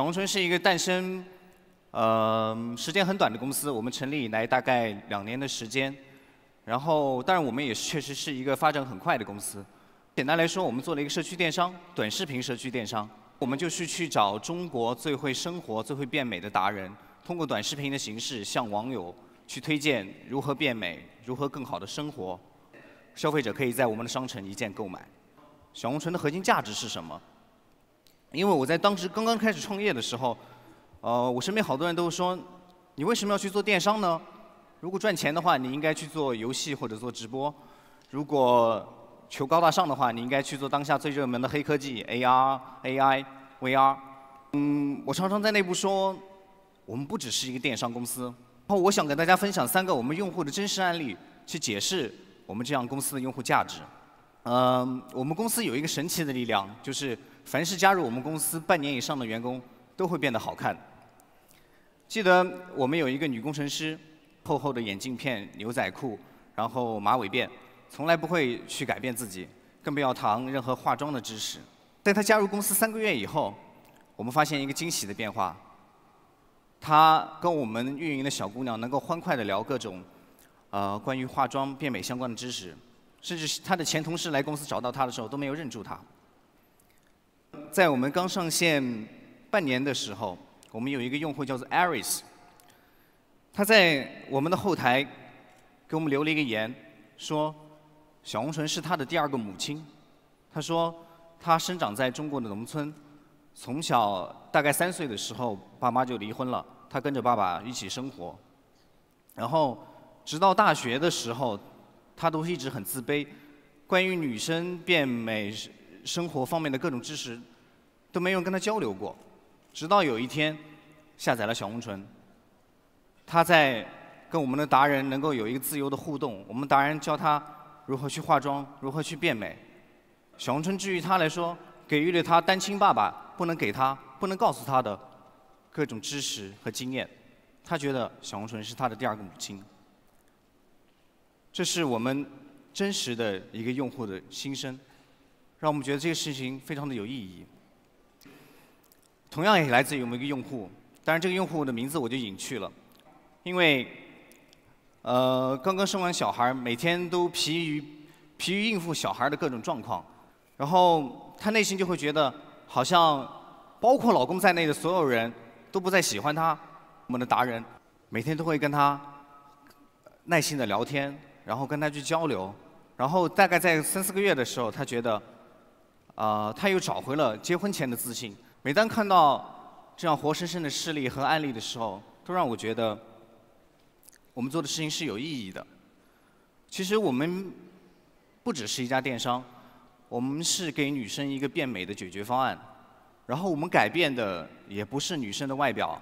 小红唇是一个诞生，嗯，时间很短的公司。我们成立以来大概两年的时间，然后，当然我们也确实是一个发展很快的公司。简单来说，我们做了一个社区电商，短视频社区电商。我们就是去找中国最会生活、最会变美的达人，通过短视频的形式向网友去推荐如何变美、如何更好的生活。消费者可以在我们的商城一键购买。小红唇的核心价值是什么？因为我在当时刚刚开始创业的时候，呃，我身边好多人都说，你为什么要去做电商呢？如果赚钱的话，你应该去做游戏或者做直播；如果求高大上的话，你应该去做当下最热门的黑科技 AR、AI、VR。嗯，我常常在内部说，我们不只是一个电商公司。然后我想给大家分享三个我们用户的真实案例，去解释我们这样公司的用户价值。嗯，我们公司有一个神奇的力量，就是。凡是加入我们公司半年以上的员工，都会变得好看。记得我们有一个女工程师，厚厚的眼镜片、牛仔裤，然后马尾辫，从来不会去改变自己，更不要谈任何化妆的知识。在她加入公司三个月以后，我们发现一个惊喜的变化。她跟我们运营的小姑娘能够欢快地聊各种，呃，关于化妆变美相关的知识，甚至她的前同事来公司找到她的时候都没有认出她。在我们刚上线半年的时候，我们有一个用户叫做 Aris，他在我们的后台给我们留了一个言，说小红唇是他的第二个母亲。他说他生长在中国的农村，从小大概三岁的时候，爸妈就离婚了，他跟着爸爸一起生活。然后直到大学的时候，他都一直很自卑，关于女生变美生活方面的各种知识。都没有跟他交流过，直到有一天下载了小红唇，他在跟我们的达人能够有一个自由的互动，我们达人教他如何去化妆，如何去变美。小红唇至于他来说，给予了他单亲爸爸不能给他、不能告诉他的各种知识和经验，他觉得小红唇是他的第二个母亲。这是我们真实的一个用户的心声，让我们觉得这个事情非常的有意义。同样也来自于我们一个用户，当然这个用户的名字我就隐去了，因为，呃，刚刚生完小孩每天都疲于疲于应付小孩的各种状况，然后她内心就会觉得，好像包括老公在内的所有人都不再喜欢她。我们的达人每天都会跟她耐心的聊天，然后跟她去交流，然后大概在三四个月的时候，她觉得，啊，她又找回了结婚前的自信。每当看到这样活生生的事例和案例的时候，都让我觉得我们做的事情是有意义的。其实我们不只是一家电商，我们是给女生一个变美的解决方案。然后我们改变的也不是女生的外表，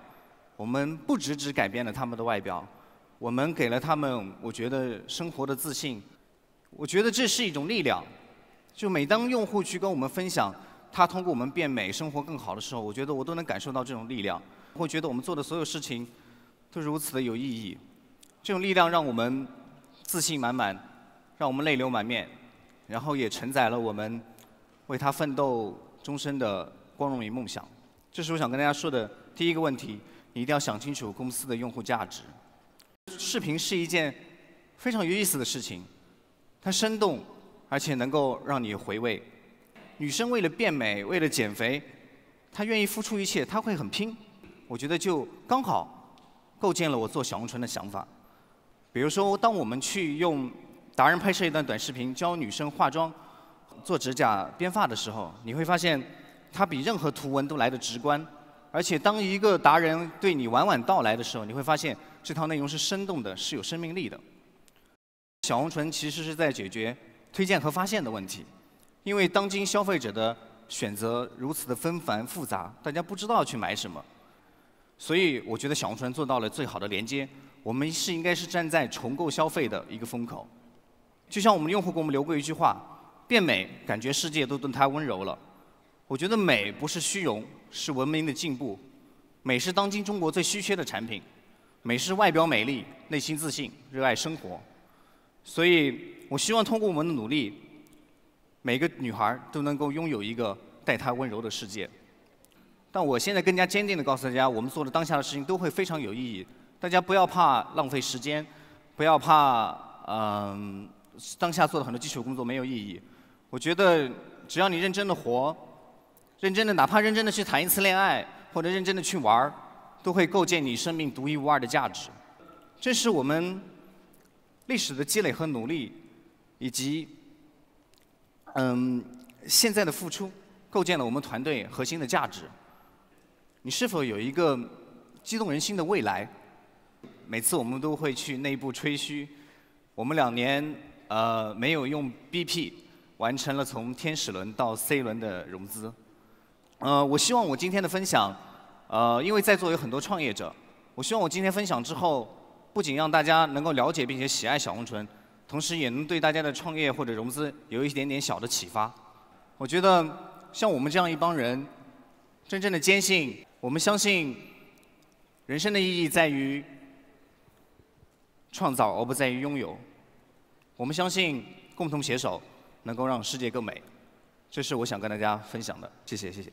我们不只只改变了她们的外表，我们给了她们，我觉得生活的自信。我觉得这是一种力量。就每当用户去跟我们分享。他通过我们变美，生活更好的时候，我觉得我都能感受到这种力量，会觉得我们做的所有事情都如此的有意义。这种力量让我们自信满满，让我们泪流满面，然后也承载了我们为他奋斗终身的光荣与梦想。这是我想跟大家说的第一个问题：，你一定要想清楚公司的用户价值。视频是一件非常有意思的事情，它生动，而且能够让你回味。女生为了变美，为了减肥，她愿意付出一切，她会很拼。我觉得就刚好构建了我做小红唇的想法。比如说，当我们去用达人拍摄一段短视频，教女生化妆、做指甲、编发的时候，你会发现它比任何图文都来得直观。而且，当一个达人对你晚晚到来的时候，你会发现这套内容是生动的，是有生命力的。小红唇其实是在解决推荐和发现的问题。因为当今消费者的选择如此的纷繁复杂，大家不知道去买什么，所以我觉得小红书做到了最好的连接。我们是应该是站在重构消费的一个风口。就像我们的用户给我们留过一句话：“变美，感觉世界都对他温柔了。”我觉得美不是虚荣，是文明的进步。美是当今中国最稀缺的产品，美是外表美丽、内心自信、热爱生活。所以我希望通过我们的努力。每个女孩都能够拥有一个待她温柔的世界，但我现在更加坚定的告诉大家，我们做的当下的事情都会非常有意义。大家不要怕浪费时间，不要怕嗯当下做的很多基础工作没有意义。我觉得只要你认真的活，认真的哪怕认真的去谈一次恋爱，或者认真的去玩儿，都会构建你生命独一无二的价值。这是我们历史的积累和努力，以及。嗯，现在的付出构建了我们团队核心的价值。你是否有一个激动人心的未来？每次我们都会去内部吹嘘，我们两年呃没有用 BP 完成了从天使轮到 C 轮的融资。呃，我希望我今天的分享，呃，因为在座有很多创业者，我希望我今天分享之后，不仅让大家能够了解并且喜爱小红唇。同时也能对大家的创业或者融资有一点点小的启发。我觉得像我们这样一帮人，真正的坚信，我们相信人生的意义在于创造，而不在于拥有。我们相信共同携手能够让世界更美，这是我想跟大家分享的。谢谢，谢谢。